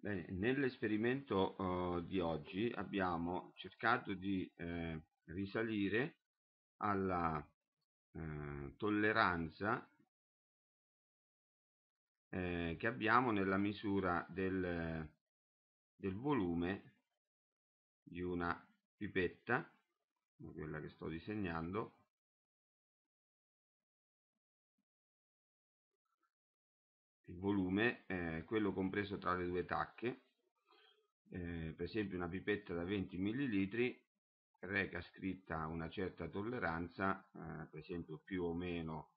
nell'esperimento uh, di oggi abbiamo cercato di eh, risalire alla eh, tolleranza eh, che abbiamo nella misura del, del volume di una pipetta, quella che sto disegnando, volume è eh, quello compreso tra le due tacche eh, per esempio una pipetta da 20 ml reca scritta una certa tolleranza eh, per esempio più o meno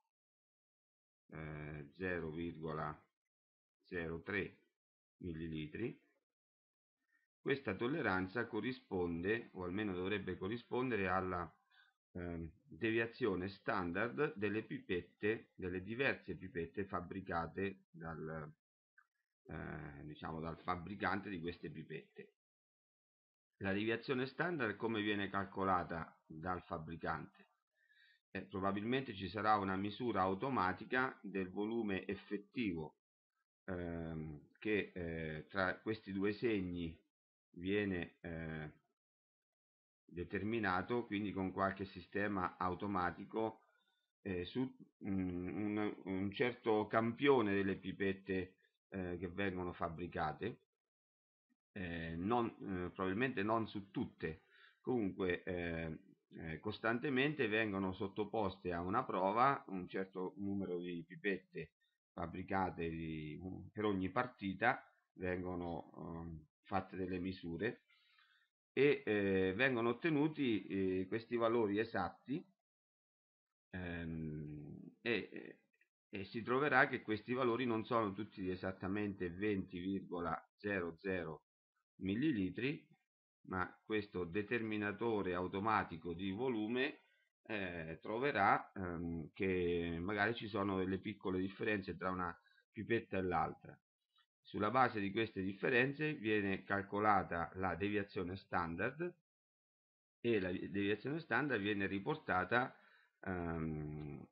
eh, 0,03 ml questa tolleranza corrisponde o almeno dovrebbe corrispondere alla Ehm, deviazione standard delle pipette, delle diverse pipette fabbricate dal, eh, diciamo dal fabbricante di queste pipette. La deviazione standard come viene calcolata dal fabbricante? Eh, probabilmente ci sarà una misura automatica del volume effettivo ehm, eh, che tra questi due segni viene eh, determinato, quindi con qualche sistema automatico eh, su mh, un, un, certo campione delle pipette eh, che vengono fabbricate, eh, non, eh, probabilmente non su tutte, comunque eh, eh, costantemente vengono sottoposte a una prova un certo numero di pipette fabbricate di, per ogni partita, vengono fatte delle misure e eh, vengono ottenuti eh, questi valori esatti ehm, e, eh, e, si troverà che questi valori non sono tutti esattamente 20,00 millilitri ma questo determinatore automatico di volume eh, troverà ehm, che magari ci sono delle piccole differenze tra una pipetta e l'altra sulla base di queste differenze viene calcolata la deviazione standard e la deviazione standard viene riportata ehm,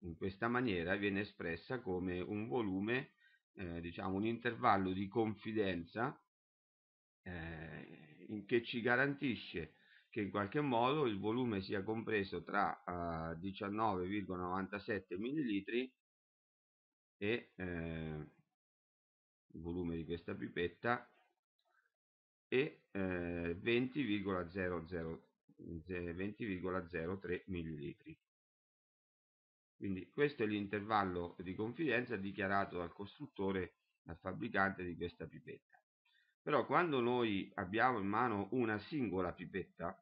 in questa maniera, viene espressa come un volume, eh, diciamo un intervallo di confidenza eh, in che ci garantisce che in qualche modo il volume sia compreso tra eh, 19,97 millilitri e eh, il volume di questa pipetta e eh, 20,03 millilitri. Quindi questo è l'intervallo di confidenza dichiarato dal costruttore, dal fabbricante di questa pipetta. Però quando noi abbiamo in mano una singola pipetta,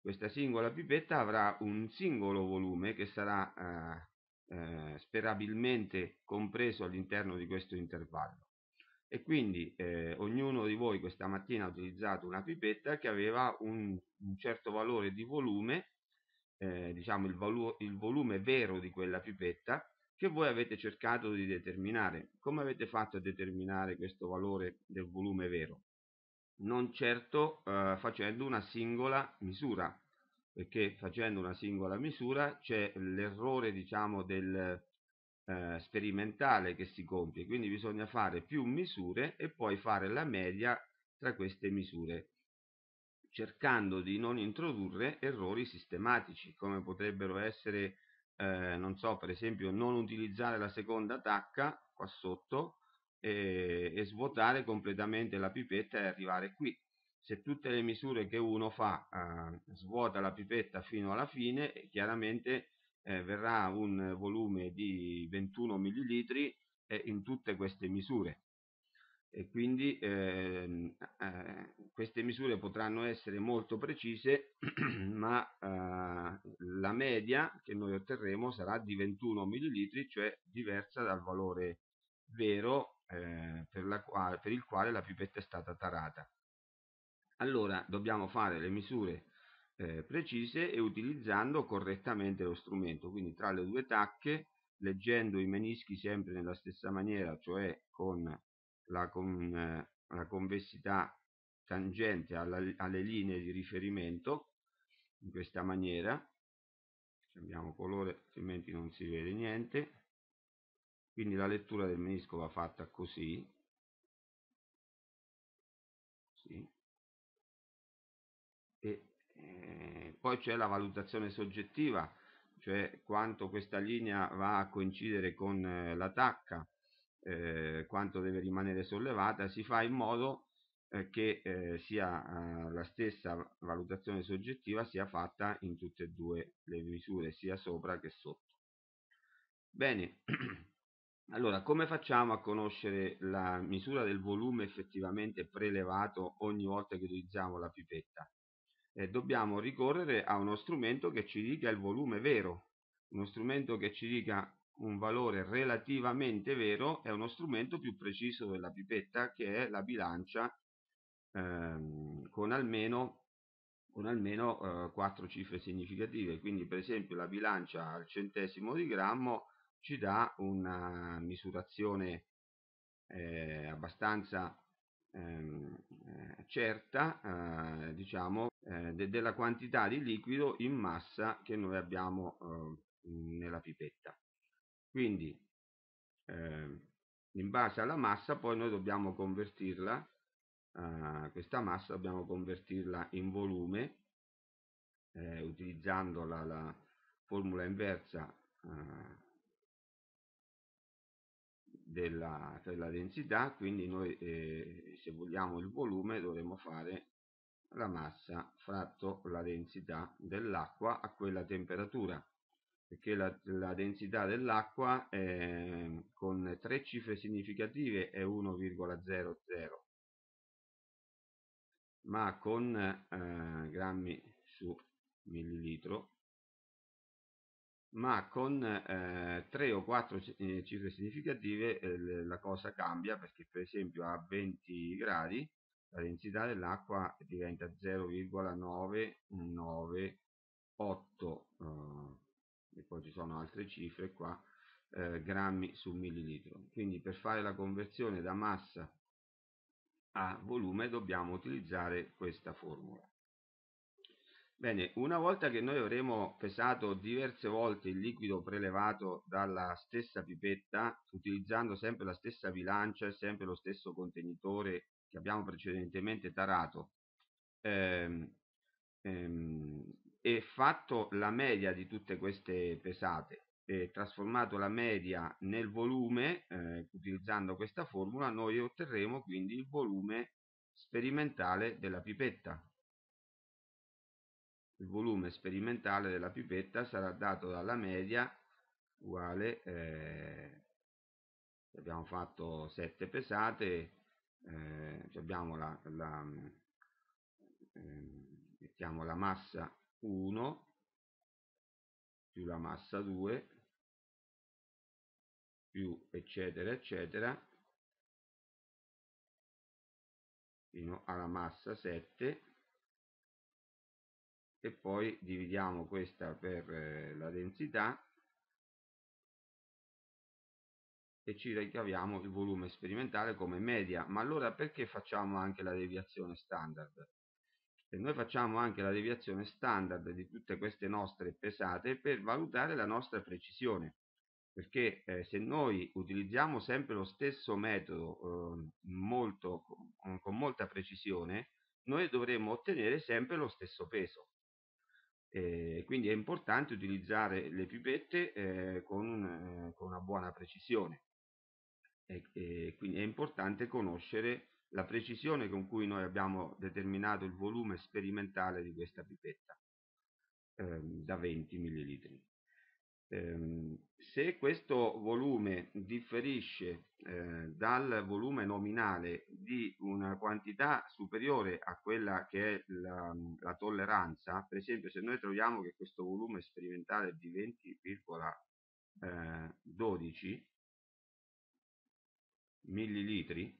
questa singola pipetta avrà un singolo volume che sarà eh, eh, sperabilmente compreso all'interno di questo intervallo e quindi eh, ognuno di voi questa mattina ha utilizzato una pipetta che aveva un, un certo valore di volume, eh, diciamo il, volu il volume vero di quella pipetta che voi avete cercato di determinare. Come avete fatto a determinare questo valore del volume vero? Non certo eh, facendo una singola misura, perché facendo una singola misura c'è l'errore diciamo del eh, sperimentale che si compie, quindi bisogna fare più misure e poi fare la media tra queste misure, cercando di non introdurre errori sistematici, come potrebbero essere, eh, non so, per esempio non utilizzare la seconda tacca qua sotto e, e svuotare completamente la pipetta e arrivare qui. Se tutte le misure che uno fa eh, svuota la pipetta fino alla fine, chiaramente eh, verrà un volume di 21 millilitri eh, in tutte queste misure e quindi ehm, eh, queste misure potranno essere molto precise ma eh, la media che noi otterremo sarà di 21 millilitri cioè diversa dal valore vero eh, per, quale, per il quale la pipetta è stata tarata allora dobbiamo fare le misure eh, precise e utilizzando correttamente lo strumento, quindi tra le due tacche, leggendo i menischi sempre nella stessa maniera, cioè con la, con, eh, la convessità tangente alla, alle linee di riferimento, in questa maniera, cambiamo colore altrimenti non si vede niente, quindi la lettura del menisco va fatta così, sì. Poi c'è la valutazione soggettiva, cioè quanto questa linea va a coincidere con eh, la tacca, eh, quanto deve rimanere sollevata, si fa in modo eh, che eh, sia eh, la stessa valutazione soggettiva sia fatta in tutte e due le misure, sia sopra che sotto. Bene, allora come facciamo a conoscere la misura del volume effettivamente prelevato ogni volta che utilizziamo la pipetta? eh, dobbiamo ricorrere a uno strumento che ci dica il volume vero. Uno strumento che ci dica un valore relativamente vero è uno strumento più preciso della pipetta che è la bilancia ehm, con almeno, con almeno eh, 4 cifre significative. Quindi per esempio la bilancia al centesimo di grammo ci dà una misurazione eh, abbastanza ehm, eh, certa, eh, diciamo, eh, de della quantità di liquido in massa che noi abbiamo eh, nella pipetta. Quindi eh, in base alla massa poi noi dobbiamo convertirla, eh, questa massa dobbiamo convertirla in volume eh, utilizzando la, la, formula inversa eh, della, per densità, quindi noi eh, se vogliamo il volume dovremo fare la massa fratto la densità dell'acqua a quella temperatura perché la, la densità dell'acqua ehm, con tre cifre significative è 1,00 ma con eh, grammi su millilitro ma con eh, 3 o quattro eh, cifre significative eh, la cosa cambia perché per esempio a 20 gradi la densità dell'acqua diventa 0,998 eh, e poi ci sono altre cifre qua eh, grammi su millilitro quindi per fare la conversione da massa a volume dobbiamo utilizzare questa formula Bene, una volta che noi avremo pesato diverse volte il liquido prelevato dalla stessa pipetta, utilizzando sempre la stessa bilancia e sempre lo stesso contenitore che abbiamo precedentemente tarato ehm, ehm, e fatto la media di tutte queste pesate e trasformato la media nel volume eh, utilizzando questa formula noi otterremo quindi il volume sperimentale della pipetta il volume sperimentale della pipetta sarà dato dalla media uguale eh, abbiamo fatto 7 pesate eh, abbiamo la, la, ehm, mettiamo la massa 1 più la massa 2 più eccetera eccetera fino alla massa 7 e poi dividiamo questa per eh, la densità e ci ricaviamo il volume sperimentale come media. Ma allora perché facciamo anche la deviazione standard? Se noi facciamo anche la deviazione standard di tutte queste nostre pesate per valutare la nostra precisione. Perché eh, se noi utilizziamo sempre lo stesso metodo eh, molto, con, con molta precisione, noi dovremmo ottenere sempre lo stesso peso. Eh, quindi è importante utilizzare le pipette eh, con, eh, con, una buona precisione. E, e quindi è importante conoscere la precisione con cui noi abbiamo determinato il volume sperimentale di questa pipetta ehm, da 20 ml. Ehm, se questo volume differisce eh, dal volume nominale di una quantità superiore a quella che è la, la tolleranza, per esempio se noi troviamo che questo volume sperimentale è di 20,12, millilitri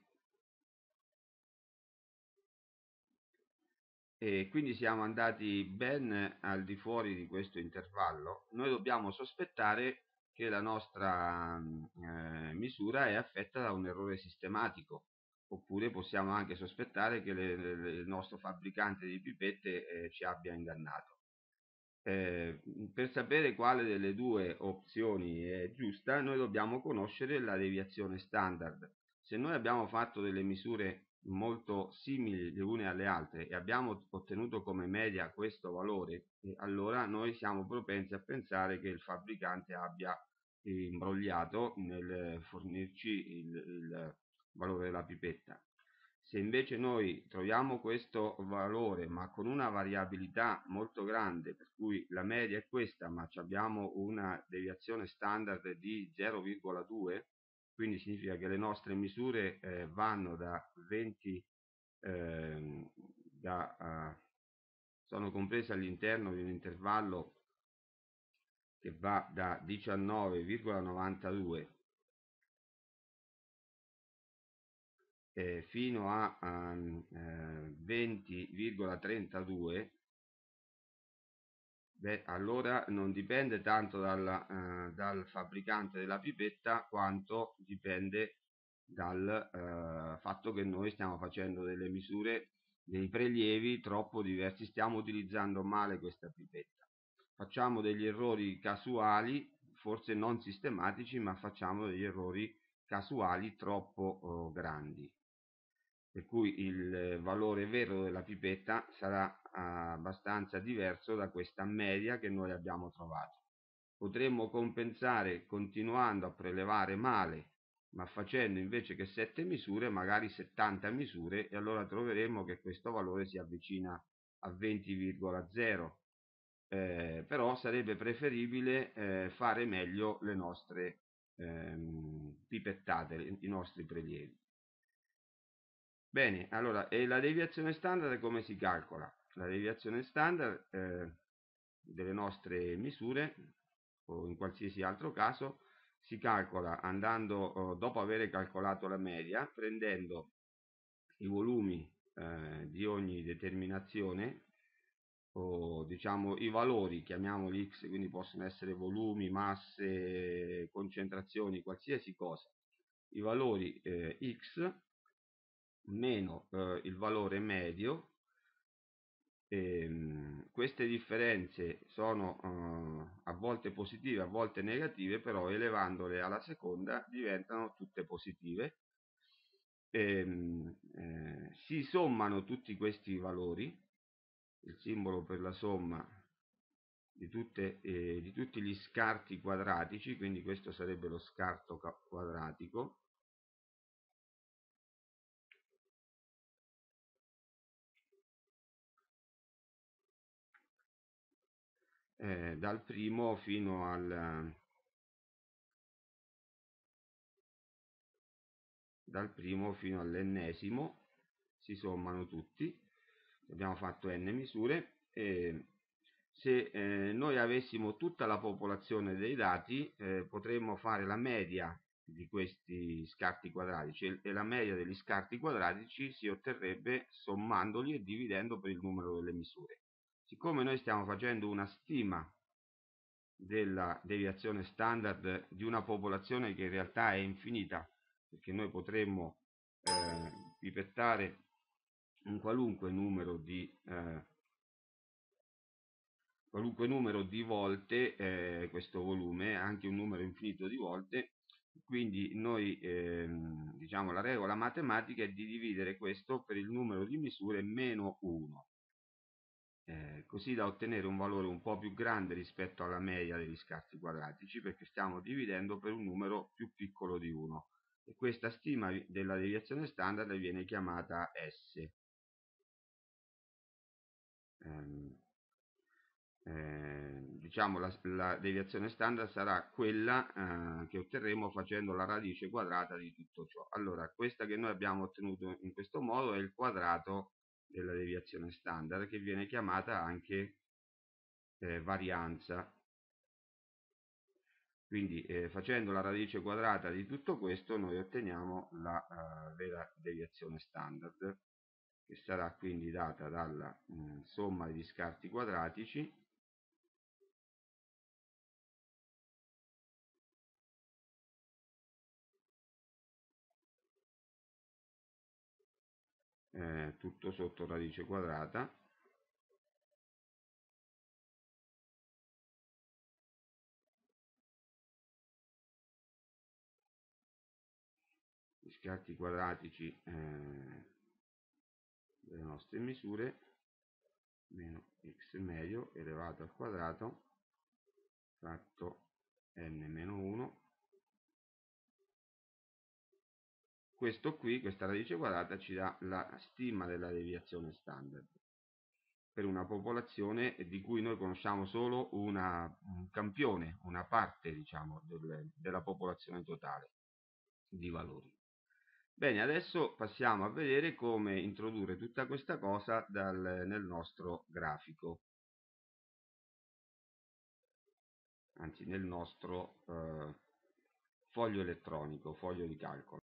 e quindi siamo andati ben al di fuori di questo intervallo noi dobbiamo sospettare che la nostra eh, misura è affetta da un errore sistematico oppure possiamo anche sospettare che le, le, il nostro fabbricante di pipette eh, ci abbia ingannato eh, per sapere quale delle due opzioni è giusta, noi dobbiamo conoscere la deviazione standard. Se noi abbiamo fatto delle misure molto simili le une alle altre e abbiamo ottenuto come media questo valore, eh, allora noi siamo propensi a pensare che il fabbricante abbia imbrogliato nel fornirci il, il valore della pipetta. Se invece noi troviamo questo valore ma con una variabilità molto grande, per cui la media è questa ma abbiamo una deviazione standard di 0,2, quindi significa che le nostre misure eh, vanno da 20, eh, da, eh, sono comprese all'interno di un intervallo che va da 19,92 eh, fino a, a ehm, eh, 20,32 beh, allora non dipende tanto dalla, eh, dal fabbricante della pipetta quanto dipende dal eh, fatto che noi stiamo facendo delle misure dei prelievi troppo diversi stiamo utilizzando male questa pipetta facciamo degli errori casuali forse non sistematici ma facciamo degli errori casuali troppo eh, grandi per cui il valore vero della pipetta sarà ah, abbastanza diverso da questa media che noi abbiamo trovato. Potremmo compensare continuando a prelevare male, ma facendo invece che 7 misure, magari 70 misure, e allora troveremo che questo valore si avvicina a 20,0. Eh, però sarebbe preferibile eh, fare meglio le nostre ehm, pipettate, i nostri prelievi. Bene, allora, e la deviazione standard come si calcola? La deviazione standard eh, delle nostre misure, o in qualsiasi altro caso, si calcola andando, eh, dopo aver calcolato la media, prendendo i volumi eh, di ogni determinazione, o diciamo i valori, chiamiamoli x, quindi possono essere volumi, masse, concentrazioni, qualsiasi cosa, i valori eh, x meno eh, il valore medio e, ehm, queste differenze sono eh, a volte positive a volte negative però elevandole alla seconda diventano tutte positive e, ehm, eh, si sommano tutti questi valori il simbolo per la somma di, tutte, eh, di tutti gli scarti quadratici quindi questo sarebbe lo scarto quadratico eh, dal primo fino al dal primo fino all'ennesimo si sommano tutti abbiamo fatto n misure e se eh, noi avessimo tutta la popolazione dei dati eh, potremmo fare la media di questi scarti quadratici cioè, e la media degli scarti quadratici si otterrebbe sommandoli e dividendo per il numero delle misure siccome noi stiamo facendo una stima della deviazione standard di una popolazione che in realtà è infinita, perché noi potremmo eh, pipettare un qualunque numero di, eh, qualunque numero di volte eh, questo volume, anche un numero infinito di volte, quindi noi ehm, diciamo la regola matematica è di dividere questo per il numero di misure meno 1 eh, così da ottenere un valore un po' più grande rispetto alla media degli scarti quadratici perché stiamo dividendo per un numero più piccolo di 1 e questa stima della deviazione standard viene chiamata S. Eh, eh, diciamo la, la, deviazione standard sarà quella eh, che otterremo facendo la radice quadrata di tutto ciò. Allora, questa che noi abbiamo ottenuto in questo modo è il quadrato della deviazione standard che viene chiamata anche eh, varianza. Quindi eh, facendo la radice quadrata di tutto questo noi otteniamo la eh, vera deviazione standard che sarà quindi data dalla mm, somma degli scarti quadratici eh, tutto sotto radice quadrata gli scarti quadratici eh, delle nostre misure meno x medio elevato al quadrato fratto n meno 1 questo qui, questa radice quadrata, ci dà la stima della deviazione standard per una popolazione di cui noi conosciamo solo una, un campione, una parte diciamo, del, della popolazione totale di valori. Bene, adesso passiamo a vedere come introdurre tutta questa cosa dal, nel nostro grafico, anzi nel nostro eh, foglio elettronico, foglio di calcolo.